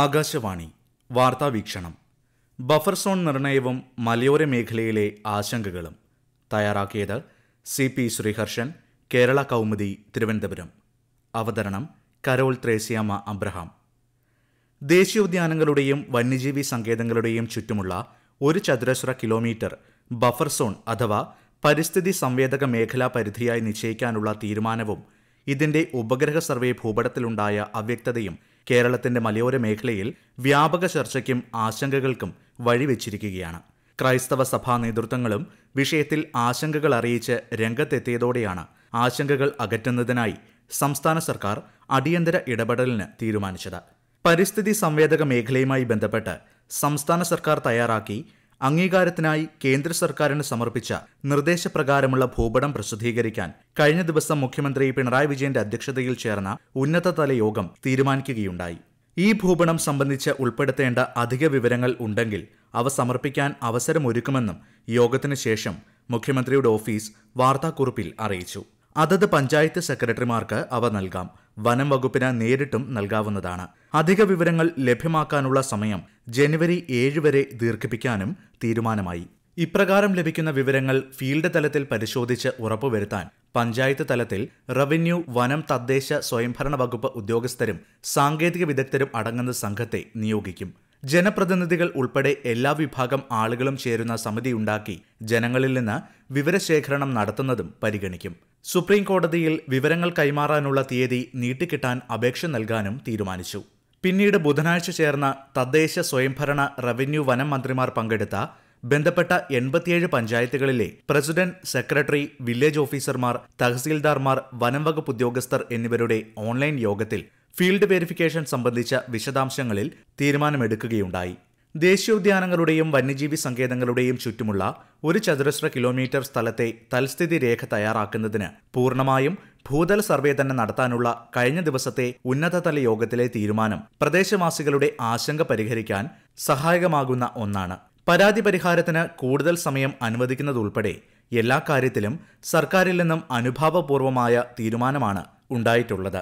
ആകാശവാണി വാർത്താവീക്ഷണം buffer zone നിർണയവും മലയോര മേഖലയിലെ ആശങ്കകളും തയ്യാറാക്കിയത് സി പി ശ്രീഹർഷൻ കേരള കൗമുദി തിരുവനന്തപുരം അവതരണം കരോൾ ത്രേസ്യാമ അബ്രഹാം ദേശീയോദ്യാനങ്ങളുടെയും വന്യജീവി സങ്കേതങ്ങളുടെയും ചുറ്റുമുള്ള ഒരു ചതുരശ്ര കിലോമീറ്റർ ബഫർ സോൺ അഥവാ പരിസ്ഥിതി സംവേദക മേഖലാ പരിധിയായി നിശ്ചയിക്കാനുള്ള തീരുമാനവും ഇതിന്റെ ഉപഗ്രഹ സർവേ ഭൂപടത്തിലുണ്ടായ അവ്യക്തതയും കേരളത്തിന്റെ മലയോര മേഖലയിൽ വ്യാപക ചർച്ചയ്ക്കും ആശങ്കകൾക്കും വഴിവെച്ചിരിക്കുകയാണ് ക്രൈസ്തവ സഭാ നേതൃത്വങ്ങളും വിഷയത്തിൽ ആശങ്കകൾ അറിയിച്ച് രംഗത്തെത്തിയതോടെയാണ് ആശങ്കകൾ അകറ്റുന്നതിനായി സംസ്ഥാന സർക്കാർ അടിയന്തര ഇടപെടലിന് തീരുമാനിച്ചത് പരിസ്ഥിതി സംവേദക മേഖലയുമായി ബന്ധപ്പെട്ട് സംസ്ഥാന സർക്കാർ തയ്യാറാക്കി അംഗീകാരത്തിനായി കേന്ദ്ര സർക്കാരിന് സമർപ്പിച്ച നിർദ്ദേശപ്രകാരമുള്ള ഭൂപടം പ്രസിദ്ധീകരിക്കാൻ കഴിഞ്ഞ ദിവസം മുഖ്യമന്ത്രി പിണറായി വിജയന്റെ അധ്യക്ഷതയിൽ ചേർന്ന ഉന്നതതല യോഗം തീരുമാനിക്കുകയുണ്ടായി ഈ ഭൂപടം സംബന്ധിച്ച് ഉൾപ്പെടുത്തേണ്ട അധിക വിവരങ്ങൾ ഉണ്ടെങ്കിൽ അവ സമർപ്പിക്കാൻ അവസരമൊരുക്കുമെന്നും യോഗത്തിന് ശേഷം മുഖ്യമന്ത്രിയുടെ ഓഫീസ് വാർത്താക്കുറിപ്പിൽ അറിയിച്ചു അതത് പഞ്ചായത്ത് സെക്രട്ടറിമാർക്ക് അവ നൽകാം വനം വകുപ്പിന് നേരിട്ടും നൽകാവുന്നതാണ് അധിക വിവരങ്ങൾ ലഭ്യമാക്കാനുള്ള സമയം ജനുവരി ഏഴ് വരെ ദീർഘിപ്പിക്കാനും തീരുമാനമായി ഇപ്രകാരം ലഭിക്കുന്ന വിവരങ്ങൾ ഫീൽഡ് തലത്തിൽ പരിശോധിച്ച് ഉറപ്പുവരുത്താൻ പഞ്ചായത്ത് തലത്തിൽ റവന്യൂ വനം തദ്ദേശ സ്വയംഭരണ വകുപ്പ് ഉദ്യോഗസ്ഥരും സാങ്കേതിക വിദഗ്ധരും അടങ്ങുന്ന സംഘത്തെ നിയോഗിക്കും ജനപ്രതിനിധികൾ ഉൾപ്പെടെ എല്ലാ വിഭാഗം ആളുകളും ചേരുന്ന സമിതിയുണ്ടാക്കി ജനങ്ങളിൽ നിന്ന് വിവരശേഖരണം നടത്തുന്നതും പരിഗണിക്കും സുപ്രീം കോടതിയിൽ വിവരങ്ങൾ കൈമാറാനുള്ള തീയതി നീട്ടിക്കിട്ടാൻ അപേക്ഷ നൽകാനും തീരുമാനിച്ചു പിന്നീട് ബുധനാഴ്ച ചേർന്ന തദ്ദേശ സ്വയംഭരണ റവന്യൂ വനം മന്ത്രിമാർ പങ്കെടുത്ത ബന്ധപ്പെട്ട എൺപത്തിയേഴ് പഞ്ചായത്തുകളിലെ പ്രസിഡന്റ് സെക്രട്ടറി വില്ലേജ് ഓഫീസർമാർ തഹസീൽദാർമാർ വനം വകുപ്പ് ഉദ്യോഗസ്ഥർ എന്നിവരുടെ ഓൺലൈൻ യോഗത്തിൽ ഫീൽഡ് വെരിഫിക്കേഷൻ സംബന്ധിച്ച വിശദാംശങ്ങളിൽ തീരുമാനമെടുക്കുകയുണ്ടായി ദേശീയോദ്യാനങ്ങളുടെയും വന്യജീവി സങ്കേതങ്ങളുടെയും ചുറ്റുമുള്ള ഒരു ചതുരശ്ര കിലോമീറ്റർ സ്ഥലത്തെ തൽസ്ഥിതി രേഖ തയ്യാറാക്കുന്നതിന് പൂർണ്ണമായും ഭൂതല സർവേ തന്നെ നടത്താനുള്ള കഴിഞ്ഞ ദിവസത്തെ ഉന്നതതല യോഗത്തിലെ തീരുമാനം പ്രദേശവാസികളുടെ ആശങ്ക പരിഹരിക്കാൻ സഹായകമാകുന്ന ഒന്നാണ് പരാതി പരിഹാരത്തിന് കൂടുതൽ സമയം അനുവദിക്കുന്നതുൾപ്പെടെ എല്ലാ കാര്യത്തിലും സർക്കാരിൽ നിന്നും അനുഭാവപൂർവമായ തീരുമാനമാണ് ഉണ്ടായിട്ടുള്ളത്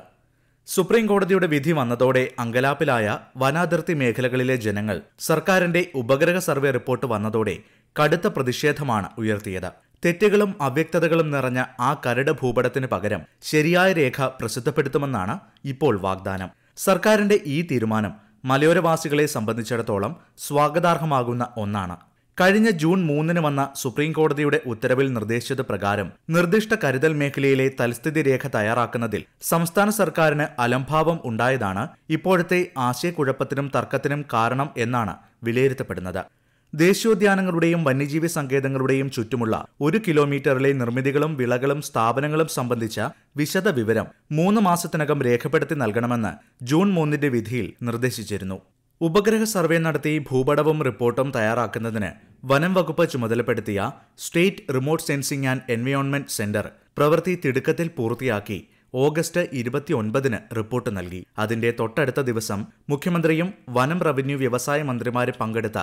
സുപ്രീം കോടതിയുടെ വിധി വന്നതോടെ അങ്കലാപ്പിലായ വനാതിർത്തി മേഖലകളിലെ ജനങ്ങൾ സർക്കാരിന്റെ ഉപഗ്രഹ സർവേ റിപ്പോർട്ട് വന്നതോടെ കടുത്ത പ്രതിഷേധമാണ് ഉയർത്തിയത് തെറ്റുകളും അവ്യക്തതകളും നിറഞ്ഞ ആ കരട് ഭൂപടത്തിന് പകരം ശരിയായ രേഖ പ്രസിദ്ധപ്പെടുത്തുമെന്നാണ് ഇപ്പോൾ വാഗ്ദാനം സർക്കാരിന്റെ ഈ തീരുമാനം മലയോരവാസികളെ സംബന്ധിച്ചിടത്തോളം സ്വാഗതാർഹമാകുന്ന ഒന്നാണ് കഴിഞ്ഞ ജൂൺ മൂന്നിന് വന്ന സുപ്രീം കോടതിയുടെ ഉത്തരവിൽ നിർദ്ദേശിച്ചത് പ്രകാരം നിർദ്ദിഷ്ട കരുതൽ മേഖലയിലെ തൽസ്ഥിതി രേഖ തയ്യാറാക്കുന്നതിൽ സംസ്ഥാന സർക്കാരിന് അലംഭാവം ഉണ്ടായതാണ് ഇപ്പോഴത്തെ ആശയക്കുഴപ്പത്തിനും തർക്കത്തിനും കാരണം എന്നാണ് വിലയിരുത്തപ്പെടുന്നത് ദേശീയോദ്യാനങ്ങളുടെയും വന്യജീവി സങ്കേതങ്ങളുടെയും ചുറ്റുമുള്ള ഒരു കിലോമീറ്ററിലെ നിർമ്മിതികളും വിളകളും സ്ഥാപനങ്ങളും സംബന്ധിച്ച വിശദ വിവരം മൂന്ന് മാസത്തിനകം രേഖപ്പെടുത്തി നൽകണമെന്ന് ജൂൺ മൂന്നിന്റെ വിധിയിൽ നിർദ്ദേശിച്ചിരുന്നു ഉപഗ്രഹ സർവേ നടത്തി ഭൂപടവും റിപ്പോർട്ടും തയ്യാറാക്കുന്നതിന് വനം വകുപ്പ് ചുമതലപ്പെടുത്തിയ state remote sensing and environment centre പ്രവൃത്തി തിടുക്കത്തിൽ പൂർത്തിയാക്കി ഓഗസ്റ്റ് ഇരുപത്തിയൊൻപതിന് റിപ്പോർട്ട് നൽകി അതിന്റെ തൊട്ടടുത്ത ദിവസം മുഖ്യമന്ത്രിയും വനം റവന്യൂ വ്യവസായ മന്ത്രിമാരും പങ്കെടുത്ത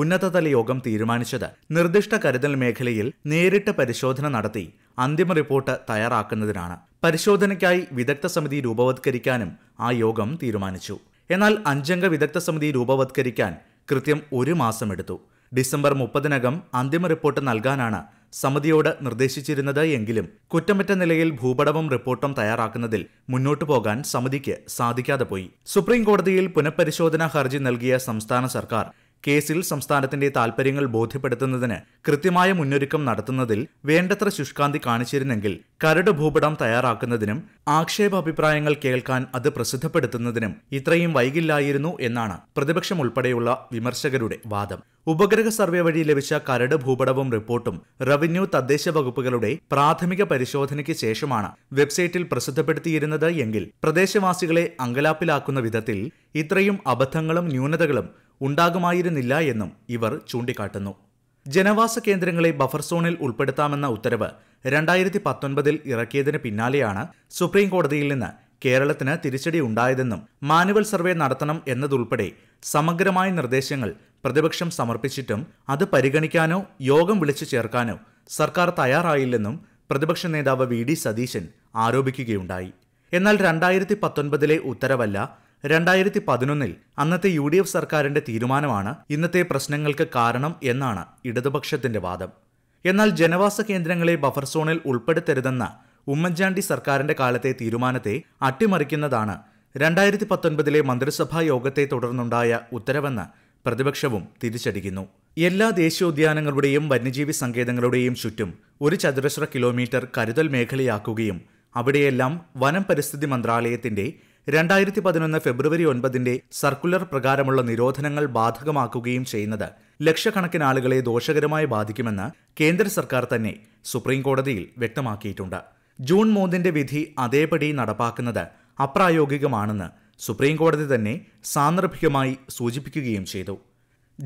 ഉന്നതതല യോഗം തീരുമാനിച്ചത് നിർദ്ദിഷ്ട കരുതൽ മേഖലയിൽ നേരിട്ട് പരിശോധന നടത്തി അന്തിമ റിപ്പോർട്ട് തയ്യാറാക്കുന്നതിനാണ് പരിശോധനയ്ക്കായി വിദഗ്ധ സമിതി രൂപവത്കരിക്കാനും ആ യോഗം തീരുമാനിച്ചു എന്നാൽ അഞ്ചംഗ വിദഗ്ധ സമിതി രൂപവത്കരിക്കാൻ കൃത്യം ഒരു മാസമെടുത്തു ഡിസംബർ മുപ്പതിനകം അന്തിമ റിപ്പോർട്ട് നൽകാനാണ് സമിതിയോട് നിർദ്ദേശിച്ചിരുന്നത് എങ്കിലും കുറ്റമറ്റ നിലയിൽ ഭൂപടവും റിപ്പോർട്ടും തയ്യാറാക്കുന്നതിൽ മുന്നോട്ടു പോകാൻ സമിതിക്ക് സാധിക്കാതെ പോയി സുപ്രീം കോടതിയിൽ പുനഃപരിശോധനാ ഹർജി നൽകിയ സംസ്ഥാന സർക്കാർ കേസിൽ സംസ്ഥാനത്തിന്റെ താൽപര്യങ്ങൾ ബോധ്യപ്പെടുത്തുന്നതിന് കൃത്യമായ മുന്നൊരുക്കം നടത്തുന്നതിൽ വേണ്ടത്ര ശുഷ്കാന്തി കാണിച്ചിരുന്നെങ്കിൽ കരട് ഭൂപടം തയ്യാറാക്കുന്നതിനും ആക്ഷേപാഭിപ്രായങ്ങൾ കേൾക്കാൻ അത് പ്രസിദ്ധപ്പെടുത്തുന്നതിനും ഇത്രയും വൈകില്ലായിരുന്നു എന്നാണ് പ്രതിപക്ഷം ഉൾപ്പെടെയുള്ള വിമർശകരുടെ വാദം ഉപഗ്രഹ സർവേ വഴി ലഭിച്ച കരട് ഭൂപടവും റിപ്പോർട്ടും റവന്യൂ തദ്ദേശ വകുപ്പുകളുടെ പ്രാഥമിക പരിശോധനയ്ക്ക് ശേഷമാണ് വെബ്സൈറ്റിൽ പ്രസിദ്ധപ്പെടുത്തിയിരുന്നത് എങ്കിൽ പ്രദേശവാസികളെ അങ്കലാപ്പിലാക്കുന്ന വിധത്തിൽ ഇത്രയും അബദ്ധങ്ങളും ന്യൂനതകളും ഉണ്ടാകുമായിരുന്നില്ല എന്നും ഇവർ ചൂണ്ടിക്കാട്ടുന്നു ജനവാസ കേന്ദ്രങ്ങളെ ബഫർ സോണിൽ ഉൾപ്പെടുത്താമെന്ന ഉത്തരവ് രണ്ടായിരത്തി പത്തൊൻപതിൽ ഇറക്കിയതിന് പിന്നാലെയാണ് സുപ്രീം കോടതിയിൽ നിന്ന് കേരളത്തിന് തിരിച്ചടി ഉണ്ടായതെന്നും മാനുവൽ സർവേ നടത്തണം എന്നതുൾപ്പെടെ സമഗ്രമായ നിർദ്ദേശങ്ങൾ പ്രതിപക്ഷം സമർപ്പിച്ചിട്ടും അത് പരിഗണിക്കാനോ യോഗം വിളിച്ചു ചേർക്കാനോ സർക്കാർ തയ്യാറായില്ലെന്നും പ്രതിപക്ഷ നേതാവ് വി ഡി സതീശൻ ആരോപിക്കുകയുണ്ടായി എന്നാൽ രണ്ടായിരത്തി പത്തൊൻപതിലെ ഉത്തരവല്ല രണ്ടായിരത്തി പതിനൊന്നിൽ അന്നത്തെ യു ഡി എഫ് സർക്കാരിന്റെ തീരുമാനമാണ് ഇന്നത്തെ പ്രശ്നങ്ങൾക്ക് കാരണം എന്നാണ് ഇടതുപക്ഷത്തിന്റെ വാദം എന്നാൽ ജനവാസ കേന്ദ്രങ്ങളെ ബഫർ സോണിൽ ഉൾപ്പെടുത്തരുതെന്ന ഉമ്മൻചാണ്ടി സർക്കാരിന്റെ കാലത്തെ തീരുമാനത്തെ അട്ടിമറിക്കുന്നതാണ് രണ്ടായിരത്തി പത്തൊൻപതിലെ മന്ത്രിസഭാ യോഗത്തെ തുടർന്നുണ്ടായ ഉത്തരവെന്ന് പ്രതിപക്ഷവും തിരിച്ചടിക്കുന്നു എല്ലാ ദേശീയോദ്യാനങ്ങളുടെയും വന്യജീവി സങ്കേതങ്ങളുടെയും ചുറ്റും ഒരു ചതുരശ്ര കിലോമീറ്റർ കരുതൽ മേഖലയാക്കുകയും അവിടെയെല്ലാം വനം പരിസ്ഥിതി മന്ത്രാലയത്തിന്റെ രണ്ടായിരത്തി പതിനൊന്ന് ഫെബ്രുവരി ഒൻപതിന്റെ സർക്കുലർ പ്രകാരമുള്ള നിരോധനങ്ങൾ ബാധകമാക്കുകയും ചെയ്യുന്നത് ലക്ഷക്കണക്കിന് ആളുകളെ ദോഷകരമായി ബാധിക്കുമെന്ന് കേന്ദ്ര സർക്കാർ തന്നെ സുപ്രീം കോടതിയിൽ വ്യക്തമാക്കിയിട്ടുണ്ട് ജൂൺ മൂന്നിന്റെ വിധി അതേപടി നടപ്പാക്കുന്നത് അപ്രായോഗികമാണെന്ന് സുപ്രീം കോടതി തന്നെ സാന്ദർഭികമായി സൂചിപ്പിക്കുകയും ചെയ്തു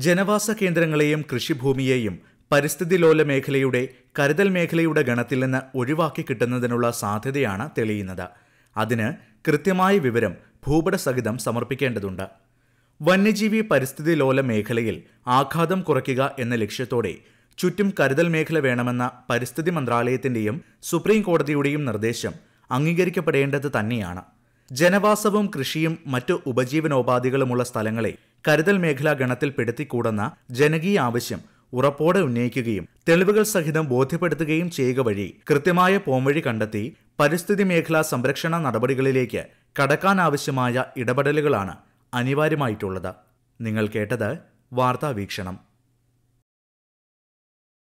ജനവാസ കേന്ദ്രങ്ങളെയും കൃഷിഭൂമിയെയും പരിസ്ഥിതി ലോല മേഖലയുടെ കരുതൽ മേഖലയുടെ ഗണത്തിൽ നിന്ന് ഒഴിവാക്കി കിട്ടുന്നതിനുള്ള സാധ്യതയാണ് തെളിയുന്നത് അതിന് കൃത്യമായ വിവരം ഭൂപടസഹിതം സമർപ്പിക്കേണ്ടതുണ്ട് വന്യജീവി പരിസ്ഥിതി ലോല മേഖലയിൽ ആഘാതം കുറയ്ക്കുക എന്ന ലക്ഷ്യത്തോടെ ചുറ്റും കരുതൽ മേഖല വേണമെന്ന പരിസ്ഥിതി മന്ത്രാലയത്തിന്റെയും സുപ്രീം കോടതിയുടെയും നിർദ്ദേശം അംഗീകരിക്കപ്പെടേണ്ടത് തന്നെയാണ് ജനവാസവും കൃഷിയും മറ്റു ഉപജീവനോപാധികളുമുള്ള സ്ഥലങ്ങളെ കരുതൽ മേഖലാ ഗണത്തിൽ പെടുത്തിക്കൂടെന്ന ജനകീയ ആവശ്യം ഉറപ്പോടെ ഉന്നയിക്കുകയും തെളിവുകൾ സഹിതം ബോധ്യപ്പെടുത്തുകയും ചെയ്യുക വഴി കൃത്യമായ പോംവഴി കണ്ടെത്തി പരിസ്ഥിതി മേഖലാ സംരക്ഷണ നടപടികളിലേക്ക് കടക്കാനാവശ്യമായ ഇടപെടലുകളാണ് അനിവാര്യമായിട്ടുള്ളത് നിങ്ങൾ കേട്ടത് വാർത്താ വീക്ഷണം